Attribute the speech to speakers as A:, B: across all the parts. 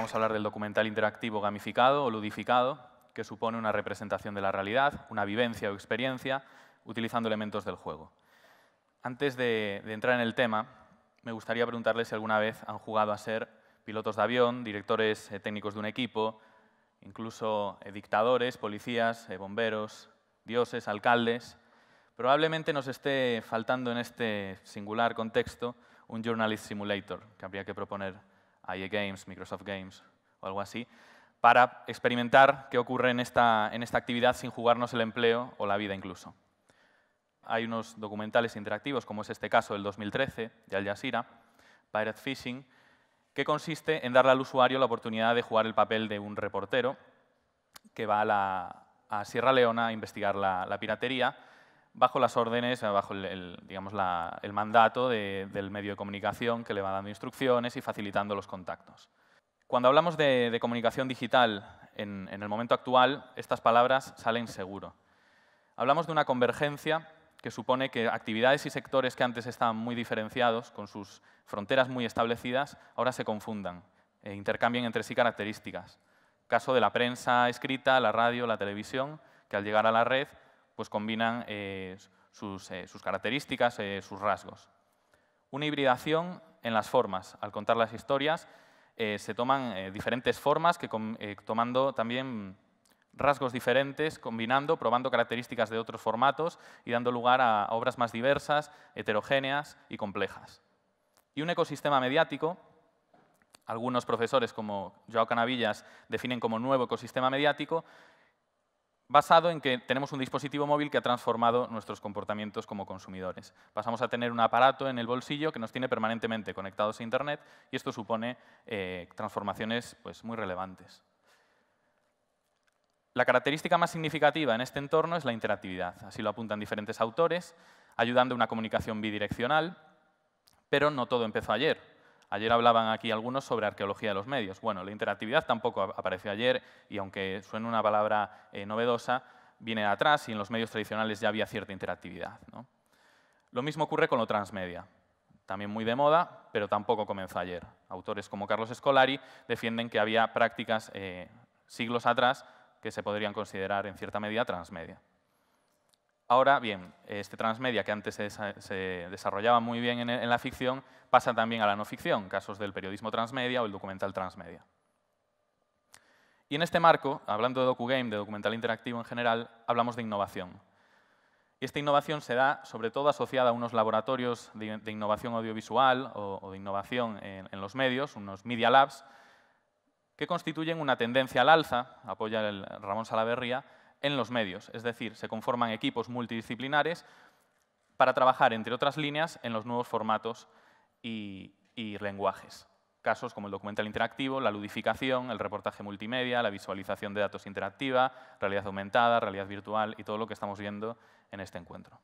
A: Vamos a hablar del documental interactivo gamificado o ludificado, que supone una representación de la realidad, una vivencia o experiencia, utilizando elementos del juego. Antes de, entrar en el tema, me gustaría preguntarles si alguna vez han jugado a ser pilotos de avión, directores eh, técnicos de un equipo, incluso eh, dictadores, policías, eh, bomberos, dioses, alcaldes. Probablemente nos esté faltando en este singular contexto un Journalist Simulator, que habría que proponer IE Games, Microsoft Games o algo así, para experimentar qué ocurre en esta, actividad sin jugarnos el empleo o la vida incluso. Hay unos documentales interactivos, como es este caso del 2013 de Al Jazeera, Pirate Fishing, que consiste en darle al usuario la oportunidad de jugar el papel de un reportero que va a, Sierra Leona a investigar la piratería bajo las órdenes, eh, bajo el, digamos, el mandato del medio de comunicación que le va dando instrucciones y facilitando los contactos. Cuando hablamos de, comunicación digital en, en, el momento actual, estas palabras salen seguro. Hablamos de una convergencia que supone que actividades y sectores que antes estaban muy diferenciados, con sus fronteras muy establecidas, ahora se confundan e intercambien entre sí características. Caso de la prensa escrita, la radio, la televisión, que al llegar a la red pues combinan eh, eh, sus, características, eh, sus rasgos. Una hibridación en las formas. Al contar las historias se toman diferentes formas, que tomando también rasgos diferentes, combinando, probando características de otros formatos y dando lugar a, a obras más diversas, heterogéneas y complejas. Y un ecosistema mediático algunos profesores como Joao Canavillas definen como nuevo ecosistema mediático, basado en que tenemos un dispositivo móvil que ha transformado nuestros comportamientos como consumidores. Pasamos a tener un aparato en el bolsillo que nos tiene permanentemente conectados a Internet y esto supone eh, transformaciones pues, muy relevantes. La característica más significativa en este entorno es la interactividad. Así lo apuntan diferentes autores, ayudando a una comunicación bidireccional, pero no todo empezó ayer. Ayer hablaban aquí algunos sobre arqueología de los medios. Bueno, la interactividad tampoco apareció ayer y aunque suene una palabra eh, novedosa, viene de atrás y en los medios tradicionales ya había cierta interactividad. Lo mismo ocurre con lo transmedia. También muy de moda, pero tampoco comenzó ayer. Autores como Carlos Escolari defienden que había prácticas eh, siglos atrás que se podrían considerar en cierta medida transmedia. Ahora bien, este transmedia que antes se, desarrollaba muy bien en, la ficción pasa también a la no ficción, casos del periodismo transmedia o el documental transmedia. Y en este marco, hablando de DocuGame, de documental interactivo en general, hablamos de innovación. Y esta innovación se da sobre todo asociada a unos laboratorios de, innovación audiovisual o, de innovación en, los medios, unos media labs, que constituyen una tendencia al alza, apoya el Ramón Salaverría, en los medios, es decir, se conforman equipos multidisciplinares para trabajar, entre otras líneas, en los nuevos formatos y, lenguajes. Casos como el documental interactivo, la ludificación, el reportaje multimedia, la visualización de datos interactiva, realidad aumentada, realidad virtual y todo lo que estamos viendo en este encuentro.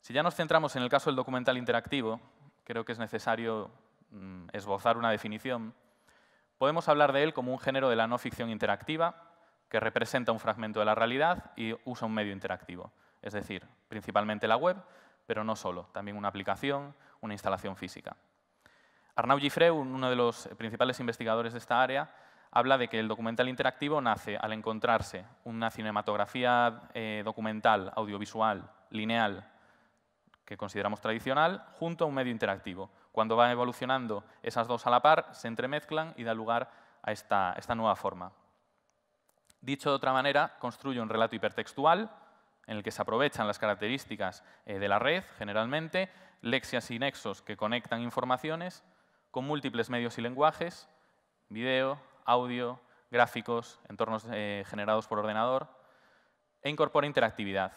A: Si ya nos centramos en el caso del documental interactivo, creo que es necesario mm, esbozar una definición. Podemos hablar de él como un género de la no ficción interactiva, que representa un fragmento de la realidad y usa un medio interactivo. Es decir, principalmente la web, pero no solo, también una aplicación, una instalación física. Arnaud Gifreu, uno de los principales investigadores de esta área, habla de que el documental interactivo nace al encontrarse una cinematografía eh, documental, audiovisual, lineal, que consideramos tradicional, junto a un medio interactivo. Cuando van evolucionando esas dos a la par, se entremezclan y da lugar a esta nueva forma. Dicho de otra manera, construye un relato hipertextual en el que se aprovechan las características eh, de la red, generalmente, lexias y nexos que conectan informaciones con múltiples medios y lenguajes, video, audio, gráficos, entornos eh, generados por ordenador, e incorpora interactividad,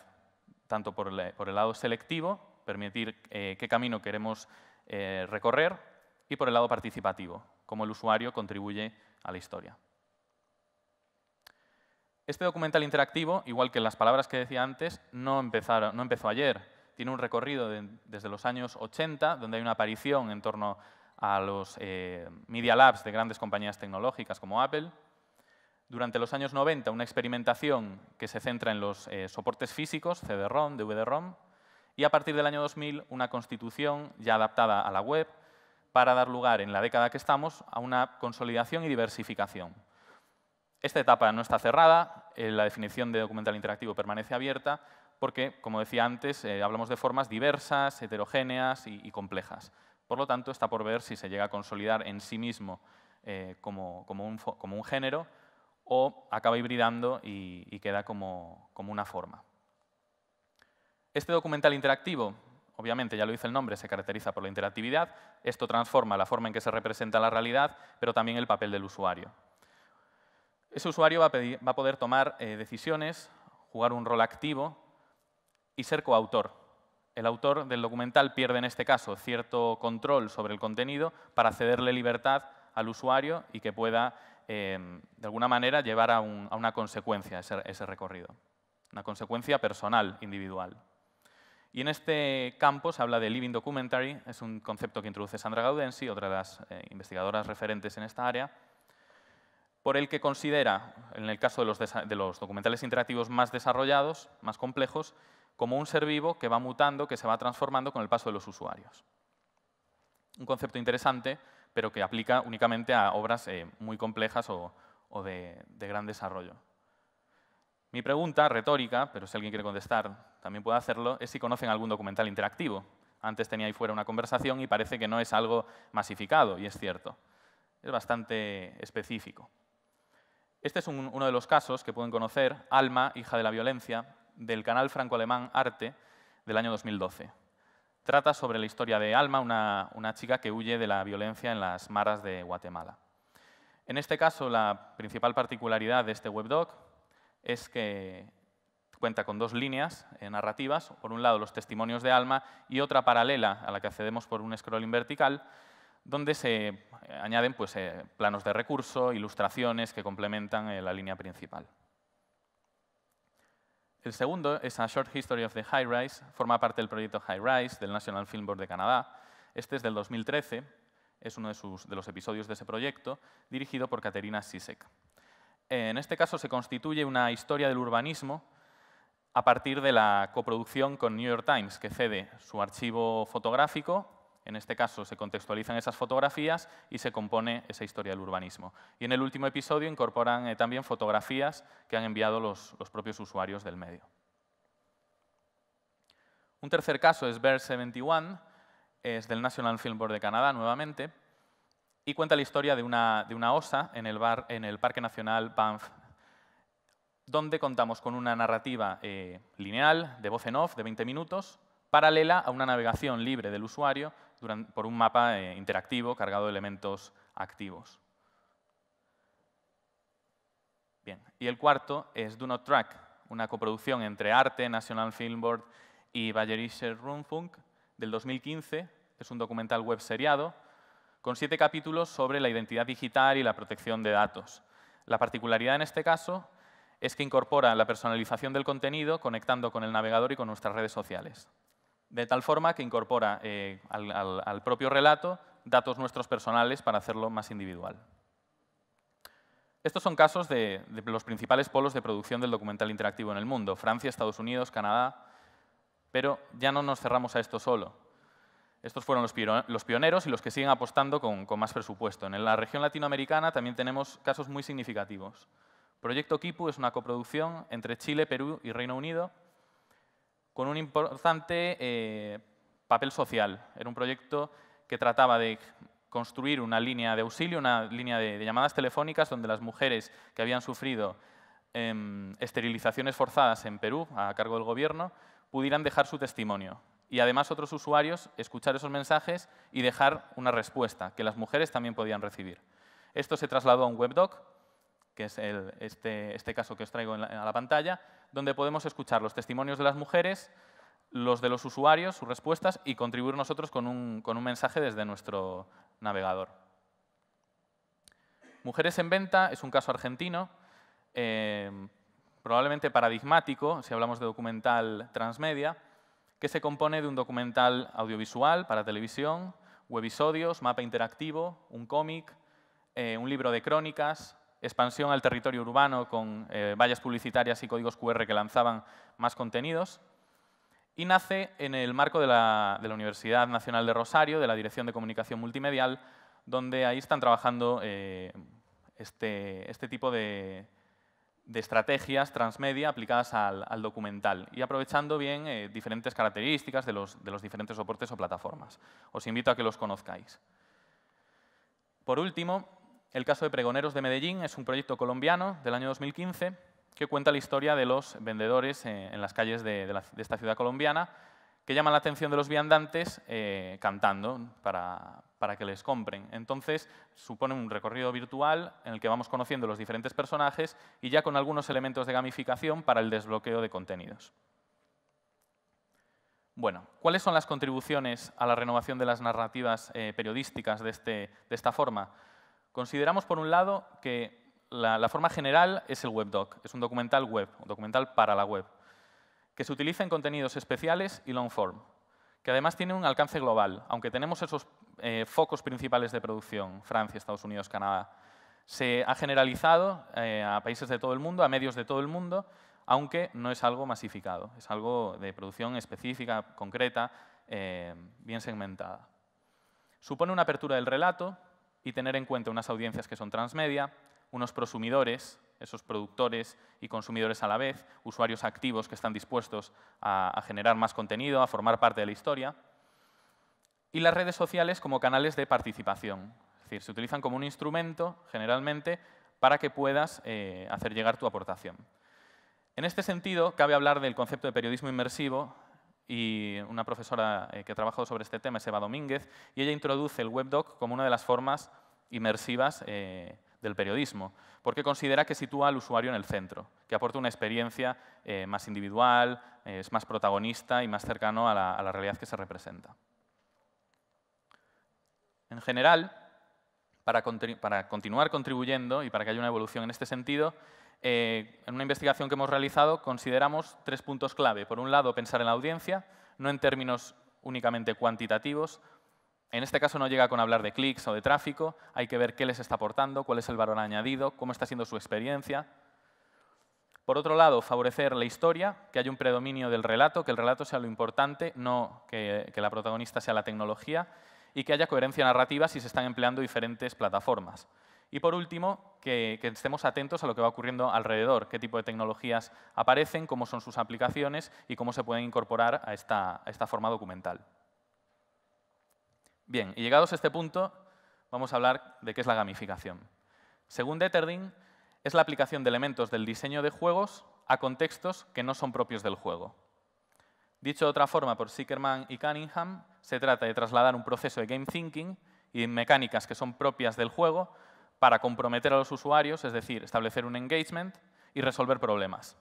A: tanto por el, lado selectivo, permitir eh, qué camino queremos recorrer, y por el lado participativo, cómo el usuario contribuye a la historia. Este documental interactivo, igual que las palabras que decía antes, no, empezó ayer. Tiene un recorrido desde los años 80, donde hay una aparición en torno a los eh, media labs de grandes compañías tecnológicas como Apple. Durante los años 90, una experimentación que se centra en los eh, soportes físicos, CD-ROM, DVD-ROM. Y a partir del año 2000, una constitución ya adaptada a la web para dar lugar, en la década que estamos, a una consolidación y diversificación. Esta etapa no está cerrada, eh, la definición de documental interactivo permanece abierta porque, como decía antes, eh, hablamos de formas diversas, heterogéneas y, complejas. Por lo tanto, está por ver si se llega a consolidar en sí mismo eh, como, un, género o acaba hibridando y, queda como, como una forma. Este documental interactivo obviamente ya lo dice el nombre, se caracteriza por la interactividad. Esto transforma la forma en que se representa la realidad, pero también el papel del usuario. Ese usuario va a, poder tomar eh, decisiones, jugar un rol activo y ser coautor. El autor del documental pierde en este caso cierto control sobre el contenido para cederle libertad al usuario y que pueda, em, de alguna manera, llevar a, una consecuencia ese, recorrido. Una consecuencia personal, individual. Y en este campo se habla de living documentary, es un concepto que introduce Sandra Gaudensi, otra de las eh, investigadoras referentes en esta área, por el que considera, en el caso de los, documentales interactivos más desarrollados, más complejos, como un ser vivo que va mutando, que se va transformando con el paso de los usuarios. Un concepto interesante, pero que aplica únicamente a obras eh, muy complejas o, de, de, gran desarrollo. Mi pregunta, retórica, pero si alguien quiere contestar, también puede hacerlo, es si conocen algún documental interactivo. Antes tenía ahí fuera una conversación y parece que no es algo masificado, y es cierto. Es bastante específico. Este es uno de los casos que pueden conocer, Alma, hija de la violencia, del canal franco-alemán Arte del año 2012. Trata sobre la historia de Alma, una, chica que huye de la violencia en las maras de Guatemala. En este caso, la principal particularidad de este webdoc es que cuenta con dos líneas eh, narrativas, por un lado los testimonios de Alma y otra paralela a la que accedemos por un scrolling vertical, donde se eh, añaden pues, eh, planos de recurso, ilustraciones que complementan eh, la línea principal. El segundo es A Short History of the High Rise, forma parte del proyecto High Rise del National Film Board de Canadá. Este es del 2013, es uno de, los episodios de ese proyecto, dirigido por Caterina Sisek. En este caso se constituye una historia del urbanismo a partir de la coproducción con New York Times, que cede su archivo fotográfico en este caso se contextualizan esas fotografías y se compone esa historia del urbanismo. Y en el último episodio incorporan eh, también fotografías que han enviado los, propios usuarios del medio. Un tercer caso es Bear 71, es del National Film Board de Canadá nuevamente, y cuenta la historia de una, osa en el, bar, en el Parque Nacional Banff donde contamos con una narrativa eh, lineal de voz en off de 20 minutos paralela a una navegación libre del usuario por un mapa eh, interactivo cargado de elementos activos. Bien. Y el cuarto es Do Not Track, una coproducción entre Arte, National Film Board y Bayerischer Rundfunk del 2015. Es un documental web seriado con siete capítulos sobre la identidad digital y la protección de datos. La particularidad en este caso es que incorpora la personalización del contenido conectando con el navegador y con nuestras redes sociales de tal forma que incorpora eh, al, propio relato datos nuestros personales para hacerlo más individual. Estos son casos de, los principales polos de producción del documental interactivo en el mundo, Francia, Estados Unidos, Canadá, pero ya no nos cerramos a esto solo. Estos fueron los, pioneros y los que siguen apostando con, con, más presupuesto. En la región latinoamericana también tenemos casos muy significativos. Proyecto Kipu es una coproducción entre Chile, Perú y Reino Unido con un importante eh, papel social. Era un proyecto que trataba de construir una línea de auxilio, una línea de, llamadas telefónicas donde las mujeres que habían sufrido em, esterilizaciones forzadas en Perú, a cargo del gobierno, pudieran dejar su testimonio. Y además otros usuarios escuchar esos mensajes y dejar una respuesta que las mujeres también podían recibir. Esto se trasladó a un webdoc, que es este, este, caso que os traigo a la pantalla, donde podemos escuchar los testimonios de las mujeres, los de los usuarios, sus respuestas y contribuir nosotros con un, mensaje desde nuestro navegador. Mujeres en venta es un caso argentino, eh, probablemente paradigmático, si hablamos de documental transmedia, que se compone de un documental audiovisual para televisión, webisodios, mapa interactivo, un cómic, eh, un libro de crónicas, expansión al territorio urbano con eh, vallas publicitarias y códigos QR que lanzaban más contenidos. Y nace en el marco de la, Universidad Nacional de Rosario, de la Dirección de Comunicación Multimedial, donde ahí están trabajando eh, este, este, tipo de, estrategias transmedia aplicadas al, documental y aprovechando bien eh, diferentes características de los, de los diferentes soportes o plataformas. Os invito a que los conozcáis. Por último, el caso de Pregoneros de Medellín es un proyecto colombiano del año 2015 que cuenta la historia de los vendedores eh, en las calles de, esta ciudad colombiana que llaman la atención de los viandantes eh, cantando para, que les compren. Entonces, supone un recorrido virtual en el que vamos conociendo los diferentes personajes y ya con algunos elementos de gamificación para el desbloqueo de contenidos. Bueno, ¿cuáles son las contribuciones a la renovación de las narrativas eh, periodísticas este, de esta forma? Consideramos, por un lado, que la, forma general es el webdoc, es un documental web, un documental para la web, que se utiliza en contenidos especiales y long form, que además tiene un alcance global, aunque tenemos esos eh, focos principales de producción, Francia, Estados Unidos, Canadá. Se ha generalizado eh, a países de todo el mundo, a medios de todo el mundo, aunque no es algo masificado, es algo de producción específica, concreta, eh, bien segmentada. Supone una apertura del relato, y tener en cuenta unas audiencias que son transmedia, unos prosumidores, esos productores y consumidores a la vez, usuarios activos que están dispuestos a, generar más contenido, a formar parte de la historia, y las redes sociales como canales de participación. Es decir, se utilizan como un instrumento, generalmente, para que puedas eh, hacer llegar tu aportación. En este sentido, cabe hablar del concepto de periodismo inmersivo y una profesora eh, que ha trabajado sobre este tema es Eva Domínguez, y ella introduce el webdoc como una de las formas inmersivas eh, del periodismo, porque considera que sitúa al usuario en el centro, que aporta una experiencia eh, más individual, es más protagonista y más cercano a la, realidad que se representa. En general, para continuar contribuyendo y para que haya una evolución en este sentido, eh, en una investigación que hemos realizado consideramos tres puntos clave. Por un lado, pensar en la audiencia, no en términos únicamente cuantitativos. En este caso no llega con hablar de clics o de tráfico, hay que ver qué les está aportando, cuál es el valor añadido, cómo está siendo su experiencia. Por otro lado, favorecer la historia, que haya un predominio del relato, que el relato sea lo importante, no que la protagonista sea la tecnología, y que haya coherencia narrativa si se están empleando diferentes plataformas. Y por último, que, estemos atentos a lo que va ocurriendo alrededor, qué tipo de tecnologías aparecen, cómo son sus aplicaciones y cómo se pueden incorporar a esta, forma documental. Bien, y llegados a este punto, vamos a hablar de qué es la gamificación. Según Deterding, es la aplicación de elementos del diseño de juegos a contextos que no son propios del juego. Dicho de otra forma por Sickerman y Cunningham, se trata de trasladar un proceso de game thinking y mecánicas que son propias del juego para comprometer a los usuarios, es decir, establecer un engagement y resolver problemas.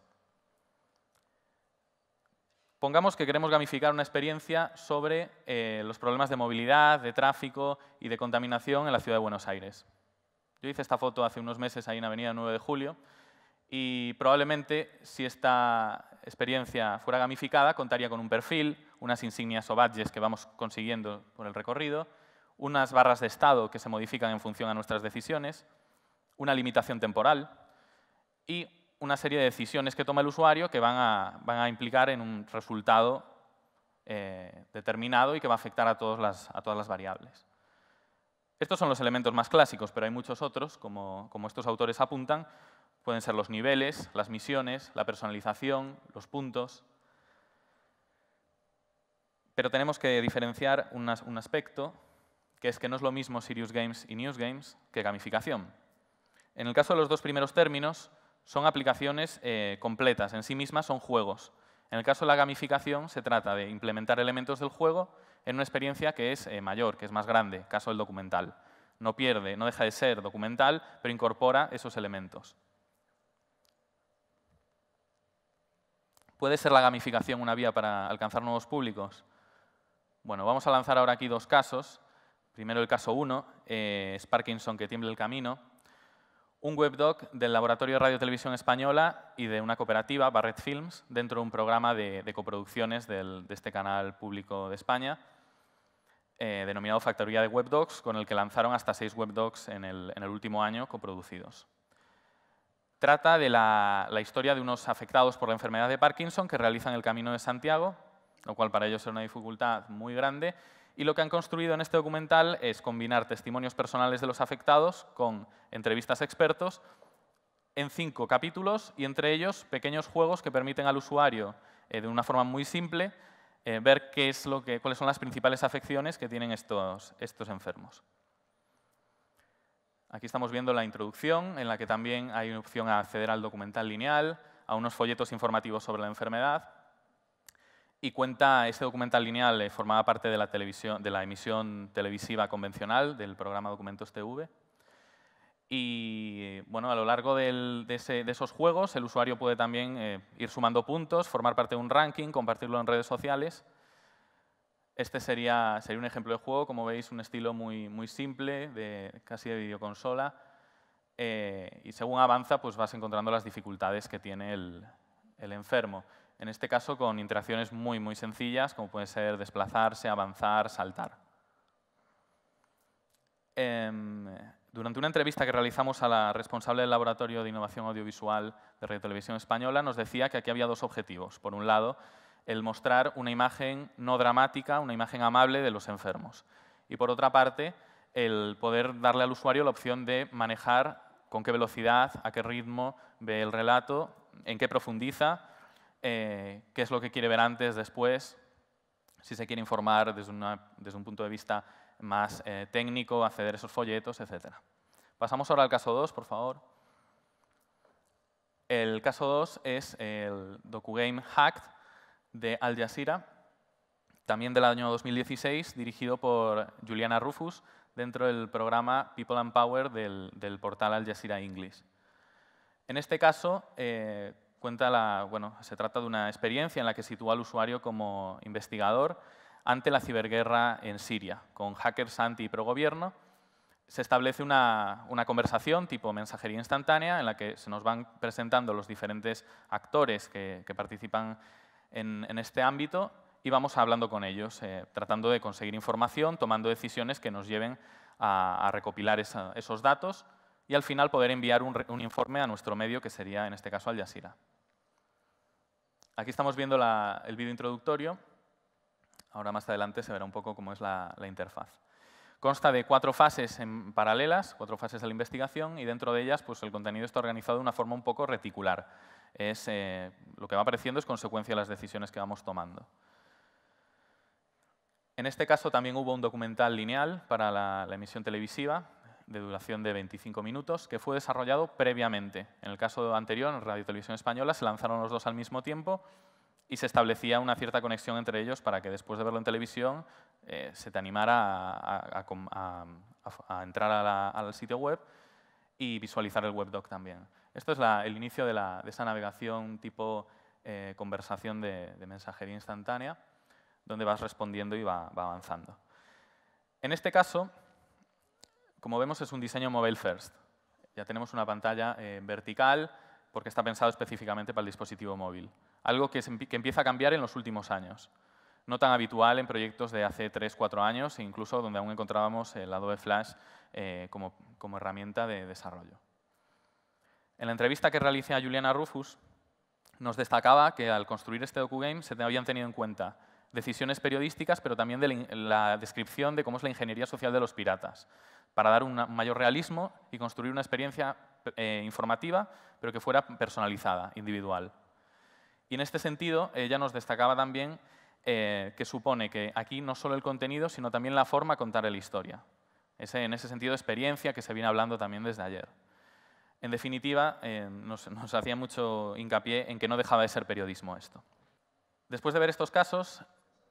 A: Pongamos que queremos gamificar una experiencia sobre eh, los problemas de movilidad, de tráfico y de contaminación en la ciudad de Buenos Aires. Yo hice esta foto hace unos meses ahí en Avenida 9 de Julio y probablemente si esta experiencia fuera gamificada contaría con un perfil, unas insignias o badges que vamos consiguiendo por el recorrido, unas barras de estado que se modifican en función a nuestras decisiones, una limitación temporal y una serie de decisiones que toma el usuario que van a, implicar en un resultado eh, determinado y que va a afectar a, todas las, a todas las variables. Estos son los elementos más clásicos, pero hay muchos otros, como, como estos autores apuntan, pueden ser los niveles, las misiones, la personalización, los puntos. Pero tenemos que diferenciar un aspecto que es que no es lo mismo Serious Games y News Games que gamificación. En el caso de los dos primeros términos, son aplicaciones eh, completas, en sí mismas son juegos. En el caso de la gamificación, se trata de implementar elementos del juego en una experiencia que es eh, mayor, que es más grande, caso del documental. No pierde, no deja de ser documental, pero incorpora esos elementos. ¿Puede ser la gamificación una vía para alcanzar nuevos públicos? Bueno, vamos a lanzar ahora aquí dos casos Primero el caso 1, eh, es Parkinson que tiembla el camino. Un webdoc del Laboratorio de Radio Televisión Española y de una cooperativa, Barret Films, dentro de un programa de, coproducciones de este canal público de España, eh, denominado Factoría de Webdocs, con el que lanzaron hasta seis webdocs en el, en el último año coproducidos trata de la, la, historia de unos afectados por la enfermedad de Parkinson que realizan el Camino de Santiago, lo cual para ellos era una dificultad muy grande, y lo que han construido en este documental es combinar testimonios personales de los afectados con entrevistas expertos en cinco capítulos y entre ellos pequeños juegos que permiten al usuario, eh, de una forma muy simple, eh, ver qué es lo que, cuáles son las principales afecciones que tienen estos, estos enfermos. Aquí estamos viendo la introducción, en la que también hay una opción a acceder al documental lineal, a unos folletos informativos sobre la enfermedad y cuenta, este documental lineal eh, formaba parte de la, emisión televisiva convencional del programa Documentos TV. Y bueno, a lo largo de, esos juegos, el usuario puede también eh, ir sumando puntos, formar parte de un ranking, compartirlo en redes sociales. Este sería, un ejemplo de juego, como veis, un estilo muy, simple, de, casi de videoconsola. Eh, y según avanza, pues vas encontrando las dificultades que tiene el enfermo en este caso con interacciones muy, muy sencillas, como puede ser desplazarse, avanzar, saltar. Em, durante una entrevista que realizamos a la responsable del Laboratorio de Innovación Audiovisual de Radio Televisión Española, nos decía que aquí había dos objetivos. Por un lado, el mostrar una imagen no dramática, una imagen amable de los enfermos. Y por otra parte, el poder darle al usuario la opción de manejar con qué velocidad, a qué ritmo ve el relato, en qué profundiza eh, qué es lo que quiere ver antes, después, si se quiere informar desde, una, desde un punto de vista más eh, técnico, acceder a esos folletos, etc. Pasamos ahora al caso 2, por favor. El caso 2 es el DocuGame Hacked de Al Jazeera, también del año 2016, dirigido por Juliana Rufus, dentro del programa People and Power del, portal Al Jazeera English. En este caso, eh, cuenta la, bueno, se trata de una experiencia en la que sitúa al usuario como investigador ante la ciberguerra en Siria, con hackers anti y progobierno. Se establece una, conversación tipo mensajería instantánea en la que se nos van presentando los diferentes actores que, participan en, este ámbito y vamos hablando con ellos, eh, tratando de conseguir información, tomando decisiones que nos lleven a, recopilar esos datos y al final poder enviar un, informe a nuestro medio, que sería en este caso Al Jazeera. Aquí estamos viendo el vídeo introductorio. Ahora más adelante se verá un poco cómo es la, interfaz. Consta de cuatro fases en paralelas, cuatro fases de la investigación, y dentro de ellas pues, el contenido está organizado de una forma un poco reticular. Es, eh, lo que va apareciendo es consecuencia de las decisiones que vamos tomando. En este caso también hubo un documental lineal para la emisión televisiva, de duración de 25 minutos que fue desarrollado previamente. En el caso anterior, en Radio Televisión Española, se lanzaron los dos al mismo tiempo y se establecía una cierta conexión entre ellos para que después de verlo en televisión eh, se te animara a, entrar al sitio web y visualizar el webdoc también. Esto es el inicio de, esa navegación tipo eh, conversación de, mensajería instantánea, donde vas respondiendo y va, va avanzando. En este caso, como vemos, es un diseño mobile first. Ya tenemos una pantalla eh, vertical porque está pensado específicamente para el dispositivo móvil. Algo que, empieza a cambiar en los últimos años. No tan habitual en proyectos de hace 3, 4 años, e incluso donde aún encontrábamos el Adobe Flash eh, como, como herramienta de desarrollo. En la entrevista que realicé a Juliana Rufus, nos destacaba que al construir este DocuGame se habían tenido en cuenta decisiones periodísticas, pero también de la, descripción de cómo es la ingeniería social de los piratas, para dar un mayor realismo y construir una experiencia eh, informativa, pero que fuera personalizada, individual. Y en este sentido, ella nos destacaba también eh, que supone que aquí no solo el contenido, sino también la forma de contar la historia. Ese, en ese sentido, experiencia que se viene hablando también desde ayer. En definitiva, eh, nos, nos hacía mucho hincapié en que no dejaba de ser periodismo esto. Después de ver estos casos,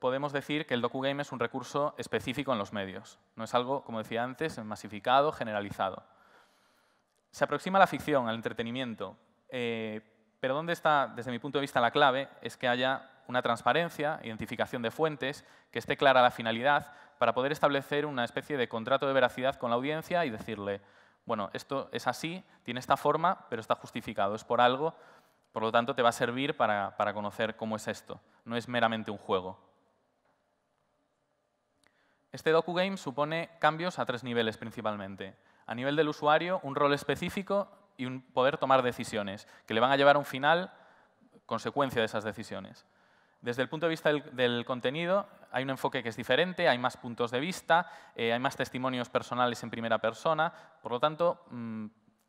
A: podemos decir que el docu-game es un recurso específico en los medios. No es algo, como decía antes, masificado, generalizado. Se aproxima a la ficción, al entretenimiento. Eh, pero dónde está, desde mi punto de vista, la clave es que haya una transparencia, identificación de fuentes, que esté clara la finalidad para poder establecer una especie de contrato de veracidad con la audiencia y decirle, bueno, esto es así, tiene esta forma, pero está justificado, es por algo, por lo tanto te va a servir para conocer cómo es esto. No es meramente un juego. Este docu-game supone cambios a tres niveles principalmente. A nivel del usuario, un rol específico y un poder tomar decisiones, que le van a llevar a un final consecuencia de esas decisiones. Desde el punto de vista del, contenido, hay un enfoque que es diferente, hay más puntos de vista, eh, hay más testimonios personales en primera persona, por lo tanto, mm,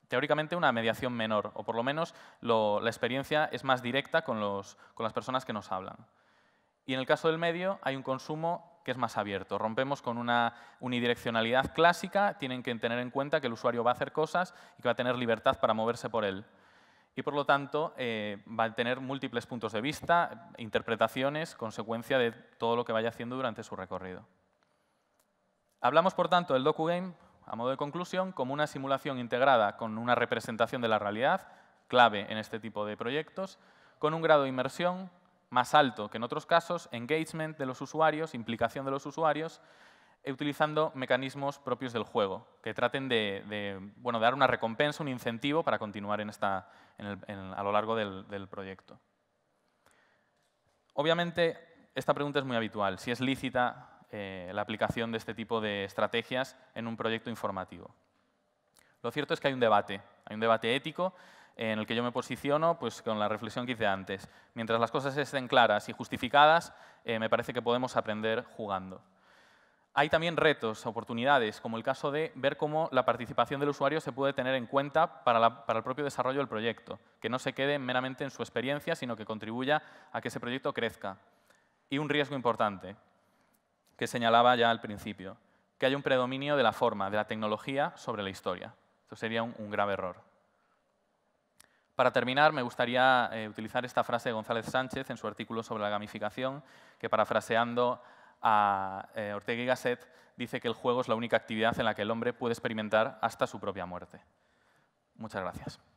A: teóricamente una mediación menor, o por lo menos la experiencia es más directa con las personas que nos hablan. Y en el caso del medio hay un consumo que es más abierto. Rompemos con una unidireccionalidad clásica, tienen que tener en cuenta que el usuario va a hacer cosas y que va a tener libertad para moverse por él. Y por lo tanto, eh, va a tener múltiples puntos de vista, interpretaciones, consecuencia de todo lo que vaya haciendo durante su recorrido. Hablamos, por tanto, del DocuGame, a modo de conclusión, como una simulación integrada con una representación de la realidad, clave en este tipo de proyectos, con un grado de inmersión, más alto que en otros casos, engagement de los usuarios, implicación de los usuarios, eh, utilizando mecanismos propios del juego, que traten de, dar una recompensa, un incentivo para continuar a lo largo del, proyecto. Obviamente, esta pregunta es muy habitual, si es lícita eh, la aplicación de este tipo de estrategias en un proyecto informativo. Lo cierto es que hay un debate, hay un debate ético en el que yo me posiciono, pues con la reflexión que hice antes. Mientras las cosas estén claras y justificadas, eh, me parece que podemos aprender jugando. Hay también retos, oportunidades, como el caso de ver cómo la participación del usuario se puede tener en cuenta para, el propio desarrollo del proyecto, que no se quede meramente en su experiencia, sino que contribuya a que ese proyecto crezca. Y un riesgo importante, que señalaba ya al principio, que haya un predominio de la forma, de la tecnología sobre la historia. Esto sería un grave error. Para terminar, me gustaría eh, utilizar esta frase de González Sánchez en su artículo sobre la gamificación, que parafraseando a eh, Ortega y Gasset, dice que el juego es la única actividad en la que el hombre puede experimentar hasta su propia muerte. Muchas gracias.